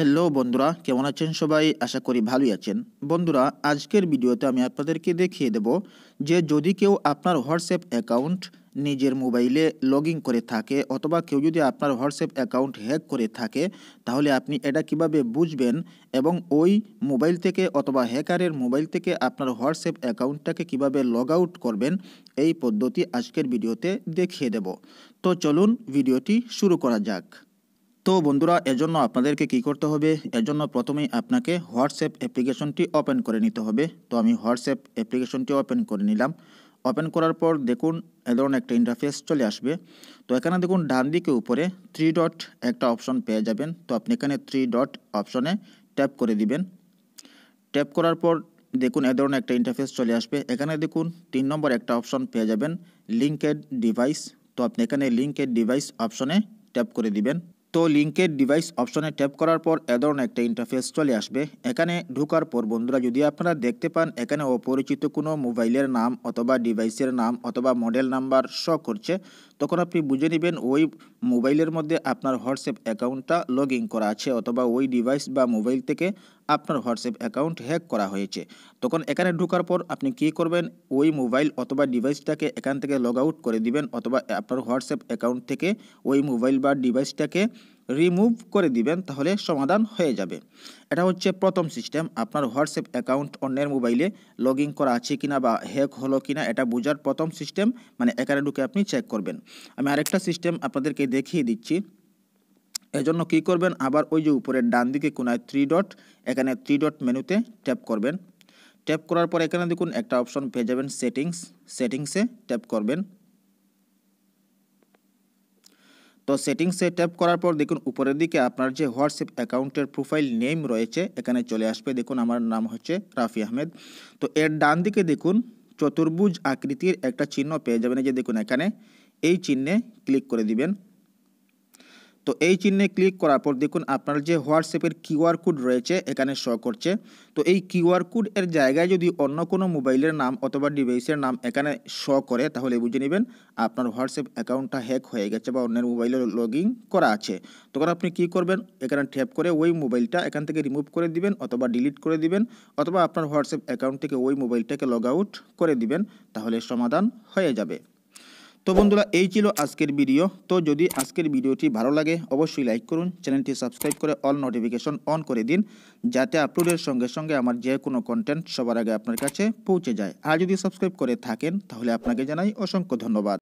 hello বন্ধুরা কেমন আছেন সবাই আশা করি ভালোই আছেন বন্ধুরা আজকের ভিডিওতে আমি আপনাদেরকে দেখিয়ে দেব যে যদি কেউ আপনার হোয়াটসঅ্যাপ অ্যাকাউন্ট নিজের মোবাইলে লগ করে থাকে অথবা কেউ যদি আপনার হোয়াটসঅ্যাপ অ্যাকাউন্ট হ্যাক করে থাকে তাহলে আপনি এটা কিভাবে বুঝবেন এবং ওই মোবাইল থেকে অথবা হ্যাকারের মোবাইল থেকে আপনার হোয়াটসঅ্যাপ অ্যাকাউন্টটাকে কিভাবে লগ আউট করবেন এই পদ্ধতি আজকের ভিডিওতে দেখিয়ে দেব তো চলুন ভিডিওটি শুরু করা যাক তো বন্ধুরা এজন্য আপনাদেরকে কি করতে হবে এজন্য প্রথমেই আপনাকে হোয়াটসঅ্যাপ অ্যাপ্লিকেশনটি ওপেন করে নিতে হবে তো আমি হোয়াটসঅ্যাপ অ্যাপ্লিকেশনটি ওপেন করে নিলাম ওপেন করার পর দেখুন এ ধরনের একটা ইন্টারফেস চলে আসবে তো এখানে দেখুন ডান দিকে উপরে থ্রি ডট একটা অপশন পেয়ে যাবেন তো আপনি এখানে থ্রি ডট অপশনে ট্যাপ করে দিবেন ট্যাপ করার পর দেখুন এ ধরনের একটা ইন্টারফেস চলে আসবে এখানে দেখুন তিন নম্বর একটা অপশন পেয়ে যাবেন লিঙ্কেড ডিভাইস তো আপনি এখানে লিঙ্কেড ডিভাইস অপশনে ট্যাপ করে দিবেন তো লিঙ্কের ডিভাইস অপশনে ট্যাপ করার পর এ ধরনের একটা ইন্টারফেস চলে আসবে এখানে ঢুকার পর বন্ধুরা যদি আপনারা দেখতে পান এখানে অপরিচিত কোনো মোবাইলের নাম অথবা ডিভাইসের নাম অথবা মডেল নাম্বার শো করছে তখন আপনি বুঝে নেবেন ওই মোবাইলের মধ্যে আপনার হোয়াটসঅ্যাপ অ্যাকাউন্টটা লগ ইন করা আছে অথবা ওই ডিভাইস বা মোবাইল থেকে আপনার হোয়াটসঅ্যাপ অ্যাকাউন্ট হ্যাক করা হয়েছে তখন এখানে ঢোকার পর আপনি কি করবেন ওই মোবাইল অথবা ডিভাইসটাকে এখান থেকে লগ আউট করে দিবেন অথবা আপনার হোয়াটসঅ্যাপ অ্যাকাউন্ট থেকে ওই মোবাইল বা ডিভাইসটাকে রিমুভ করে দিবেন তাহলে সমাধান হয়ে যাবে এটা হচ্ছে প্রথম সিস্টেম আপনার হোয়াটসঅ্যাপ অ্যাকাউন্ট অন্যের মোবাইলে লগ ইন করা আছে কিনা বা হ্যাক হলো কিনা এটা বোঝার প্রথম সিস্টেম মানে এখানে ঢুকে আপনি চেক করবেন আমি আরেকটা সিস্টেম আপনাদেরকে দেখিয়ে দিচ্ছি এজন্য কি করবেন আবার ওই যে উপরের ডান দিকে কোনায় থ্রি ডট এখানে থ্রি ডট মেনুতে ট্যাপ করবেন ট্যাপ করার পর এখানে দেখুন একটা অপশন পেয়ে যাবেন সেটিংস সেটিংসে ট্যাপ করবেন তো সেটিংসে ট্যাপ করার পর দেখুন উপরের দিকে আপনার যে হোয়াটসঅ্যাপ অ্যাকাউন্টের প্রোফাইল নেম রয়েছে এখানে চলে আসবে দেখুন আমার নাম হচ্ছে রাফি আহমেদ তো এর ডান দিকে দেখুন চতুর্ভুজ আকৃতির একটা চিহ্ন পেয়ে যাবেন যে দেখুন এখানে এই চিহ্নে ক্লিক করে দিবেন তো এই চিহ্নে ক্লিক করার পর দেখুন আপনার যে হোয়াটসঅ্যাপের কিউআর কোড রয়েছে এখানে শো করছে তো এই কিউআর কোড এর জায়গায় যদি অন্য কোনো মোবাইলের নাম অথবা ডিভাইসের নাম এখানে শো করে তাহলে বুঝে নেবেন আপনার হোয়াটসঅ্যাপ অ্যাকাউন্টটা হ্যাক হয়ে গেছে বা অন্যের মোবাইলে লগ করা আছে তখন আপনি কি করবেন এখানে ট্যাপ করে ওই মোবাইলটা এখান থেকে রিমুভ করে দিবেন অথবা ডিলিট করে দিবেন অথবা আপনার হোয়াটসঅ্যাপ অ্যাকাউন্ট থেকে ওই মোবাইলটাকে লগ আউট করে দিবেন তাহলে সমাধান হয়ে যাবে তো বন্ধুরা এই ছিল আজকের ভিডিও তো যদি আজকের ভিডিওটি ভালো লাগে অবশ্যই লাইক করুন চ্যানেলটি সাবস্ক্রাইব করে অল নোটিফিকেশন অন করে দিন যাতে আপলোডের সঙ্গে সঙ্গে আমার যে কোনো কন্টেন্ট সবার আগে আপনার কাছে পৌঁছে যায় আর যদি সাবস্ক্রাইব করে থাকেন তাহলে আপনাকে জানাই অসংখ্য ধন্যবাদ